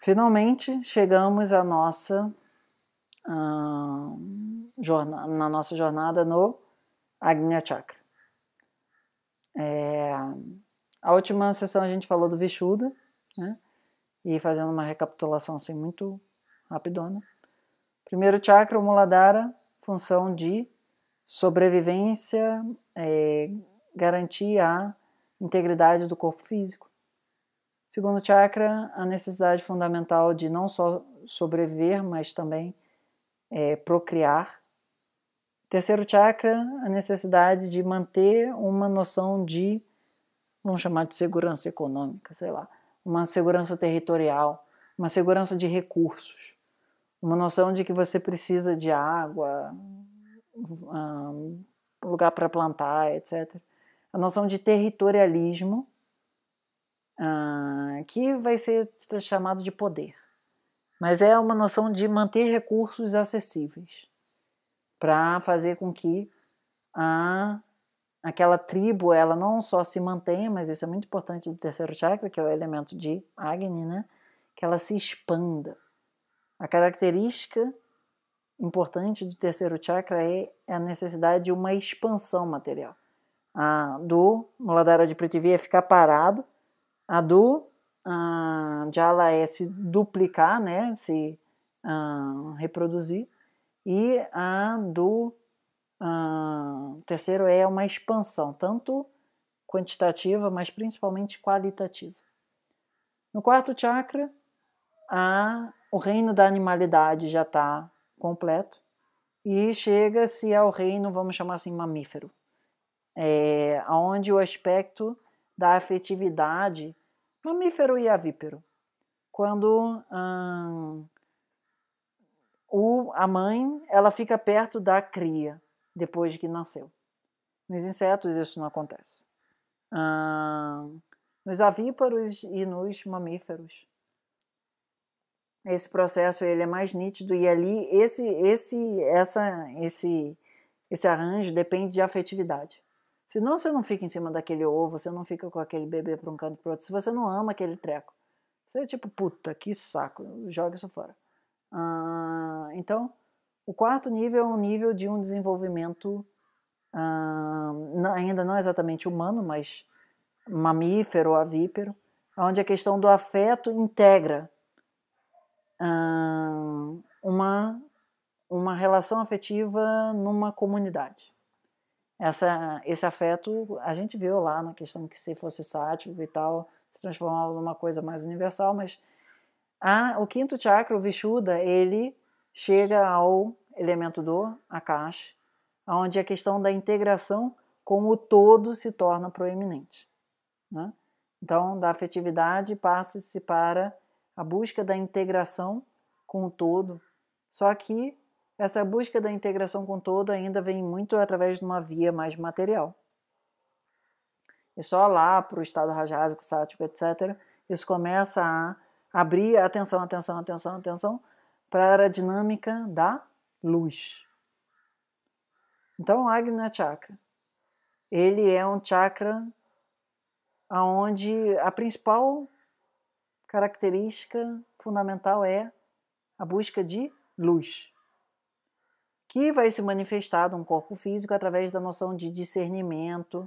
Finalmente chegamos à nossa, ah, jornada, na nossa jornada no Agnya Chakra. É, a última sessão a gente falou do Vishuddha, né? E fazendo uma recapitulação assim muito rapidona. Primeiro chakra, o Muladhara, função de sobrevivência, é, garantir a integridade do corpo físico. Segundo chakra, a necessidade fundamental de não só sobreviver, mas também é, procriar. Terceiro chakra, a necessidade de manter uma noção de, vamos chamar de segurança econômica, sei lá, uma segurança territorial, uma segurança de recursos, uma noção de que você precisa de água, um ah, lugar para plantar, etc. A noção de territorialismo ah, que vai ser chamado de poder. Mas é uma noção de manter recursos acessíveis para fazer com que a, aquela tribo ela não só se mantenha, mas isso é muito importante do terceiro chakra, que é o elemento de Agni, né? que ela se expanda. A característica importante do terceiro chakra é, é a necessidade de uma expansão material. A, do Muladhara de Prithvi é ficar parado, a do uh, ah, jala é se duplicar, né, se uh, reproduzir, e a do uh, terceiro é uma expansão, tanto quantitativa, mas principalmente qualitativa. No quarto chakra, a, o reino da animalidade já está completo e chega-se ao reino, vamos chamar assim, mamífero, é, onde o aspecto da afetividade mamífero e avípero. Quando hum, o, a mãe ela fica perto da cria depois que nasceu. Nos insetos isso não acontece. Hum, nos avíparos e nos mamíferos. Esse processo ele é mais nítido e ali esse esse essa esse esse arranjo depende de afetividade. Senão você não fica em cima daquele ovo, você não fica com aquele bebê para um canto para outro. Se você não ama aquele treco, você é tipo, puta, que saco, joga isso fora. Ah, então, o quarto nível é um nível de um desenvolvimento ah, ainda não exatamente humano, mas mamífero ou avípero, onde a questão do afeto integra ah, uma, uma relação afetiva numa comunidade essa, esse afeto a gente viu lá na questão que se fosse sátiro e tal, se transformava numa coisa mais universal, mas a, o quinto chakra, o Vishuddha, ele chega ao elemento do Akash, onde a questão da integração com o todo se torna proeminente. Né? Então, da afetividade passa-se para a busca da integração com o todo, só que essa busca da integração com todo ainda vem muito através de uma via mais material. E só lá para o estado rajásico, sático, etc., isso começa a abrir atenção, atenção, atenção, atenção para a dinâmica da luz. Então, Agni é Chakra, ele é um chakra aonde a principal característica fundamental é a busca de luz que vai se manifestar num corpo físico através da noção de discernimento,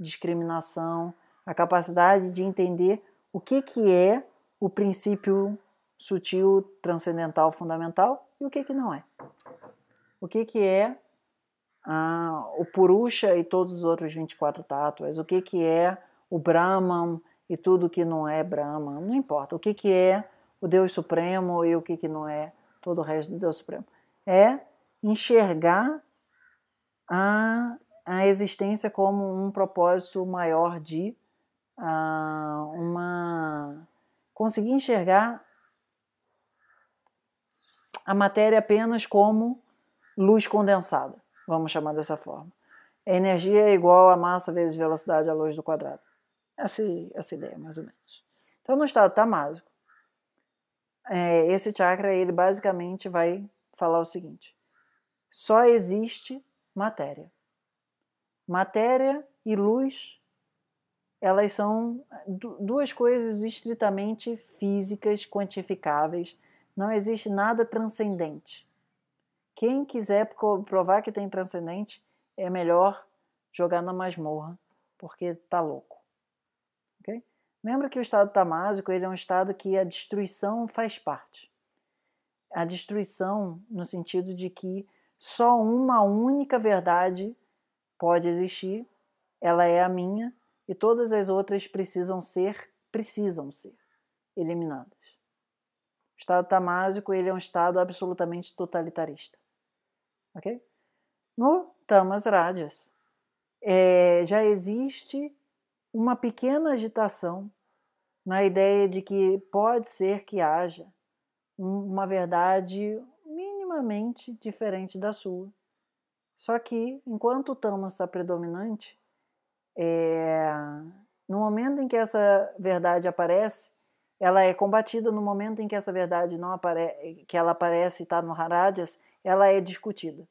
discriminação, a capacidade de entender o que, que é o princípio sutil, transcendental, fundamental e o que, que não é. O que, que é ah, o Purusha e todos os outros 24 tátuas, o que, que é o Brahman e tudo que não é Brahman, não importa. O que, que é o Deus Supremo e o que, que não é todo o resto do Deus Supremo. É enxergar a, a existência como um propósito maior de uma. conseguir enxergar a matéria apenas como luz condensada, vamos chamar dessa forma. A energia é igual a massa vezes velocidade à luz do quadrado. Essa, essa ideia, mais ou menos. Então, no estado tamásico, é, esse chakra, ele basicamente vai falar o seguinte só existe matéria. Matéria e luz, elas são duas coisas estritamente físicas, quantificáveis. Não existe nada transcendente. Quem quiser provar que tem transcendente, é melhor jogar na masmorra, porque tá louco. Okay? Lembra que o estado tamásico tá ele é um estado que a destruição faz parte. A destruição no sentido de que só uma única verdade pode existir, ela é a minha, e todas as outras precisam ser, precisam ser eliminadas. O Estado tamásico ele é um Estado absolutamente totalitarista. Ok? No Tamas Rajas é, já existe uma pequena agitação na ideia de que pode ser que haja uma verdade extremamente diferente da sua. Só que, enquanto o tama está predominante, é... no momento em que essa verdade aparece, ela é combatida, no momento em que essa verdade não aparece, que ela aparece e está no Haradjas, ela é discutida.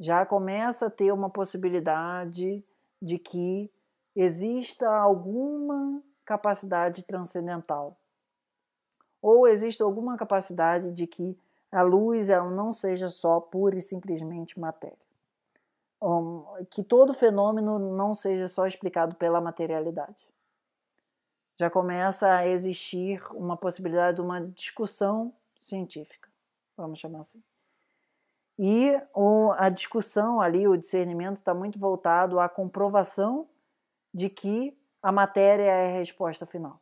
Já começa a ter uma possibilidade de que exista alguma capacidade transcendental ou existe alguma capacidade de que a luz ela não seja só pura e simplesmente matéria. Um, que todo fenômeno não seja só explicado pela materialidade. Já começa a existir uma possibilidade de uma discussão científica, vamos chamar assim. E o, a discussão ali, o discernimento, está muito voltado à comprovação de que a matéria é a resposta final.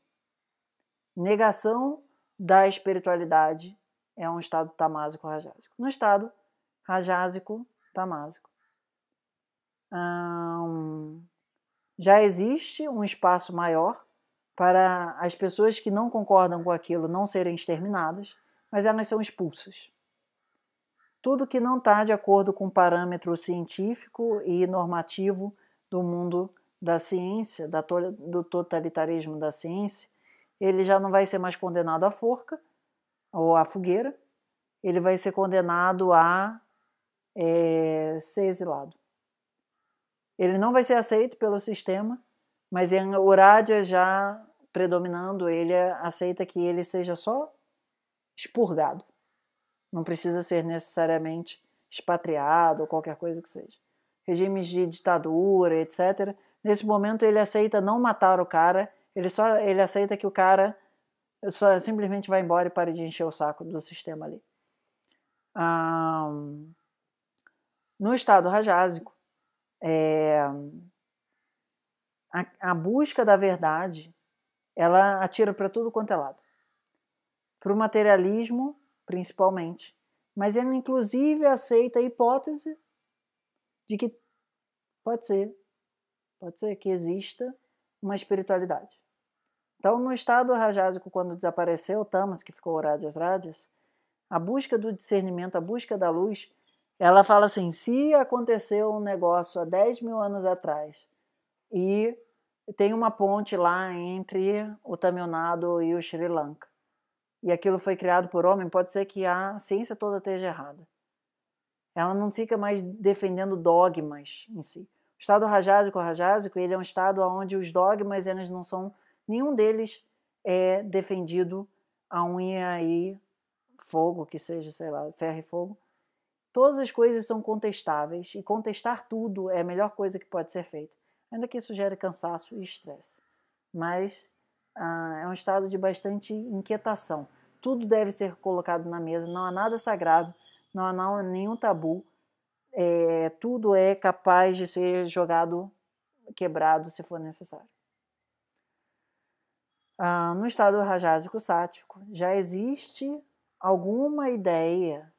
Negação da espiritualidade é um estado tamásico-rajásico. No estado rajásico-tamásico, hum, já existe um espaço maior para as pessoas que não concordam com aquilo não serem exterminadas, mas elas são expulsas. Tudo que não está de acordo com o parâmetro científico e normativo do mundo da ciência, da, do totalitarismo da ciência, ele já não vai ser mais condenado à forca, ou à fogueira, ele vai ser condenado a é, ser exilado. Ele não vai ser aceito pelo sistema, mas em Urádia já predominando, ele aceita que ele seja só expurgado. Não precisa ser necessariamente expatriado ou qualquer coisa que seja. Regimes de ditadura, etc. Nesse momento ele aceita não matar o cara, ele só ele aceita que o cara só simplesmente vai embora e para de encher o saco do sistema ali. Um, no estado rajásico, é, a, a, busca da verdade ela atira para tudo quanto é lado para o materialismo principalmente mas ele inclusive aceita a hipótese de que pode ser pode ser que exista uma espiritualidade então, no estado rajásico, quando desapareceu o tamas, que ficou rádias rádias, a busca do discernimento, a busca da luz, ela fala assim: se aconteceu um negócio há 10 mil anos atrás e tem uma ponte lá entre o Tamil Nadu e o Sri Lanka, e aquilo foi criado por homem, pode ser que a ciência toda esteja errada. Ela não fica mais defendendo dogmas em si. O estado rajásico rajásico ele é um estado onde os dogmas eles não são nenhum deles é defendido a unha e fogo, que seja, sei lá, ferro e fogo. Todas as coisas são contestáveis e contestar tudo é a melhor coisa que pode ser feita, ainda que isso gere cansaço e estresse. Mas ah, é um estado de bastante inquietação. Tudo deve ser colocado na mesa, não há nada sagrado, não há, não há nenhum tabu. É, tudo é capaz de ser jogado, quebrado, se for necessário. Ah, no estado rajásico sático, já existe alguma ideia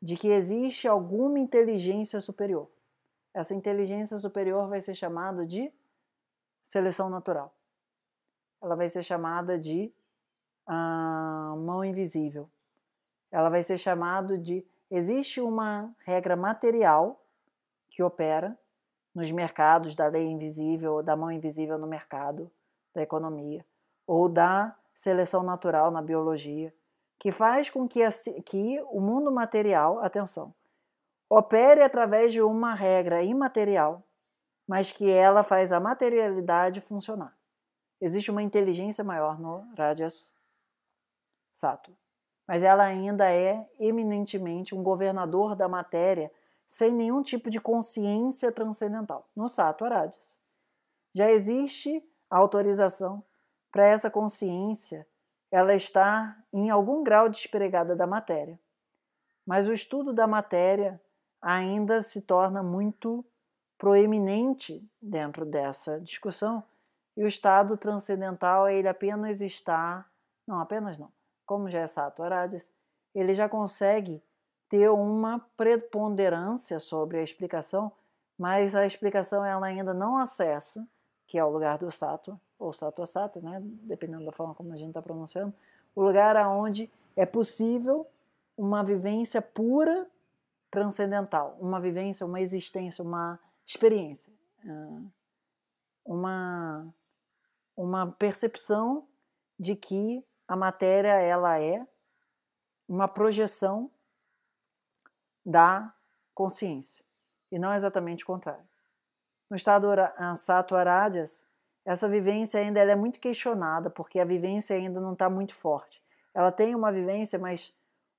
de que existe alguma inteligência superior. Essa inteligência superior vai ser chamada de seleção natural. Ela vai ser chamada de ah, mão invisível. Ela vai ser chamada de. Existe uma regra material que opera nos mercados da lei invisível, da mão invisível no mercado, da economia ou da seleção natural na biologia, que faz com que, a, que o mundo material, atenção, opere através de uma regra imaterial, mas que ela faz a materialidade funcionar. Existe uma inteligência maior no Rajas Sato, mas ela ainda é eminentemente um governador da matéria sem nenhum tipo de consciência transcendental, no Sato Rajas. Já existe a autorização para essa consciência, ela está em algum grau despregada da matéria. Mas o estudo da matéria ainda se torna muito proeminente dentro dessa discussão, e o estado transcendental ele apenas está, não apenas não, como já é Sato Arades, ele já consegue ter uma preponderância sobre a explicação, mas a explicação ela ainda não acessa, que é o lugar do Sato, ou sato a sato, né, dependendo da forma como a gente está pronunciando, o lugar aonde é possível uma vivência pura transcendental, uma vivência, uma existência, uma experiência, ah, uma uma percepção de que a matéria ela é uma projeção da consciência e não exatamente o contrário. No estado ah, Sato Aradias, essa vivência ainda é muito questionada, porque a vivência ainda não está muito forte. Ela tem uma vivência, mas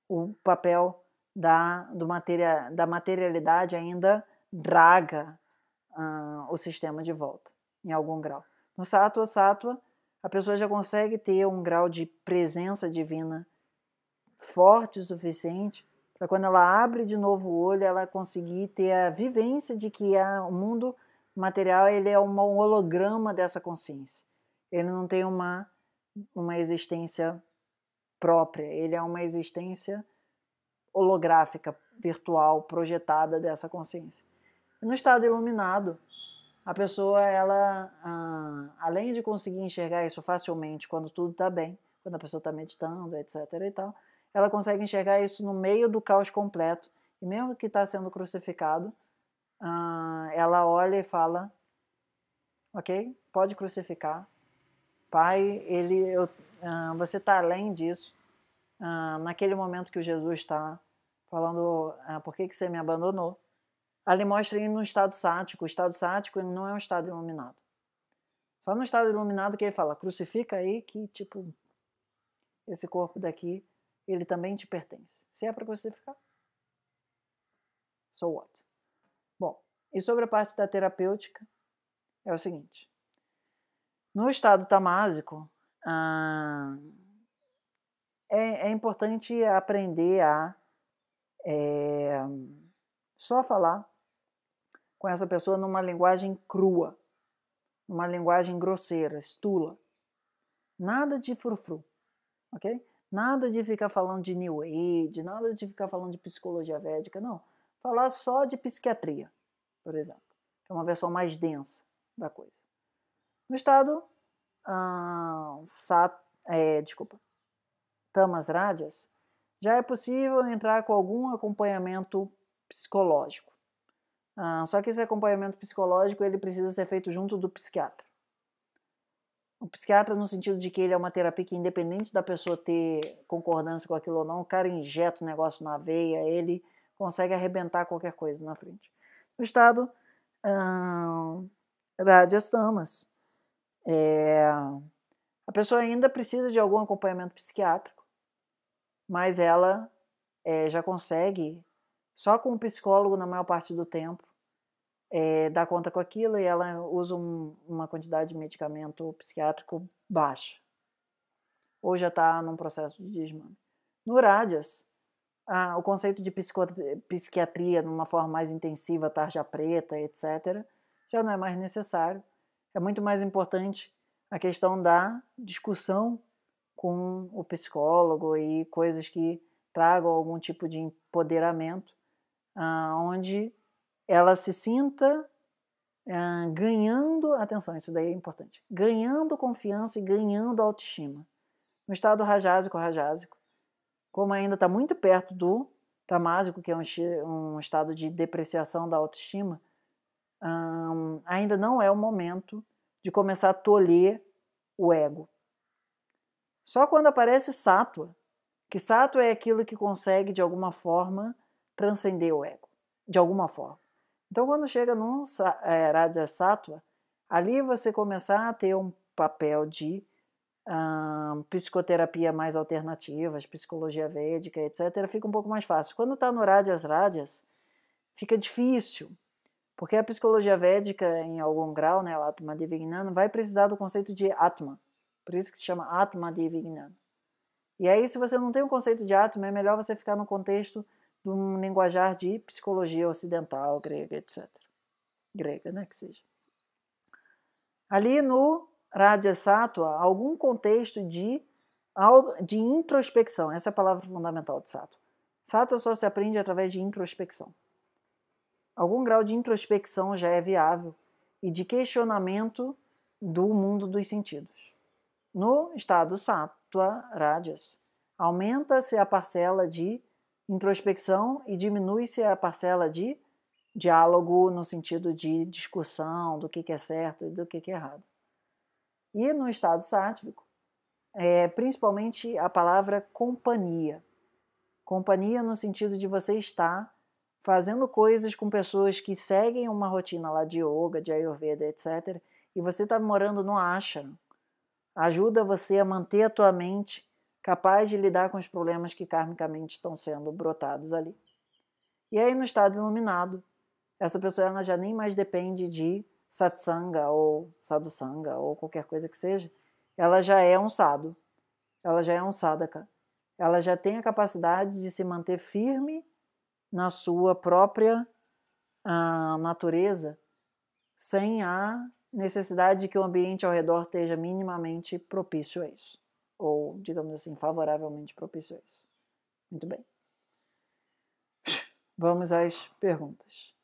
o papel da, do materia, da materialidade ainda draga uh, o sistema de volta, em algum grau. No Sattva Sattva, a pessoa já consegue ter um grau de presença divina forte o suficiente para quando ela abre de novo o olho, ela conseguir ter a vivência de que o mundo o material ele é um holograma dessa consciência. Ele não tem uma, uma existência própria, ele é uma existência holográfica, virtual, projetada dessa consciência. No estado iluminado, a pessoa, ela, ah, além de conseguir enxergar isso facilmente quando tudo está bem, quando a pessoa está meditando, etc. e tal, ela consegue enxergar isso no meio do caos completo. E mesmo que está sendo crucificado, ah, ela olha e fala: Ok, pode crucificar. Pai, ele, eu, ah, você está além disso. Ah, naquele momento que o Jesus está falando: ah, Por que, que você me abandonou? Ali mostra ele no estado sático. O estado sático não é um estado iluminado. Só no estado iluminado que ele fala: Crucifica aí, que tipo, esse corpo daqui, ele também te pertence. Se é para crucificar, so what? E sobre a parte da terapêutica, é o seguinte: no estado tamásico, ah, é, é, importante aprender a é, só falar com essa pessoa numa linguagem crua, numa linguagem grosseira, estula. Nada de frufru, ok? Nada de ficar falando de New Age, nada de ficar falando de psicologia védica, não. Falar só de psiquiatria por exemplo, que é uma versão mais densa da coisa. No estado sat, é, desculpa, tamas rádias, já é possível entrar com algum acompanhamento psicológico. só que esse acompanhamento psicológico ele precisa ser feito junto do psiquiatra. O psiquiatra, no sentido de que ele é uma terapia que, independente da pessoa ter concordância com aquilo ou não, o cara injeta o negócio na veia, ele consegue arrebentar qualquer coisa na frente o estado hum, da diastamas. É, a pessoa ainda precisa de algum acompanhamento psiquiátrico, mas ela é, já consegue, só com o psicólogo na maior parte do tempo, é, dar conta com aquilo e ela usa um, uma quantidade de medicamento psiquiátrico baixa. Ou já está num processo de desmame. No Radias, ah, o conceito de psiquiatria numa forma mais intensiva, tarja preta, etc., já não é mais necessário. É muito mais importante a questão da discussão com o psicólogo e coisas que tragam algum tipo de empoderamento, ah, onde ela se sinta ah, ganhando atenção, isso daí é importante, ganhando confiança e ganhando autoestima. No estado rajásico rajásico, como ainda está muito perto do tamásico, que é um, um estado de depreciação da autoestima, ainda não é o momento de começar a tolher o ego. Só quando aparece sátua, que sátua é aquilo que consegue, de alguma forma, transcender o ego, de alguma forma. Então, quando chega no é, eh, Raja Sattva, ali você começar a ter um papel de psicoterapia mais alternativas, psicologia védica, etc., fica um pouco mais fácil. Quando está no Rádias Rádias, fica difícil, porque a psicologia védica, em algum grau, né, Atma Divignana, vai precisar do conceito de Atma. Por isso que se chama Atma Divignana. E aí, se você não tem o conceito de Atma, é melhor você ficar no contexto de um linguajar de psicologia ocidental, grega, etc. Grega, né, que seja. Ali no Radha Sattva, algum contexto de, de introspecção. Essa é a palavra fundamental de Sattva. Sattva é só se aprende através de introspecção. Algum grau de introspecção já é viável e de questionamento do mundo dos sentidos. No estado Sattva Radhas, aumenta-se a parcela de introspecção e diminui-se a parcela de diálogo no sentido de discussão do que é certo e do que é errado. E no estado sátvico, é, principalmente a palavra companhia. Companhia no sentido de você estar fazendo coisas com pessoas que seguem uma rotina lá de yoga, de ayurveda, etc. E você está morando no ashram. Ajuda você a manter a tua mente capaz de lidar com os problemas que karmicamente estão sendo brotados ali. E aí no estado iluminado, essa pessoa ela já nem mais depende de satsanga ou sadhusanga ou qualquer coisa que seja, ela já é um sado, ela já é um sadhaka, ela já tem a capacidade de se manter firme na sua própria ah, natureza, sem a necessidade de que o ambiente ao redor esteja minimamente propício a isso, ou, digamos assim, favoravelmente propício a isso. Muito bem. Vamos às perguntas.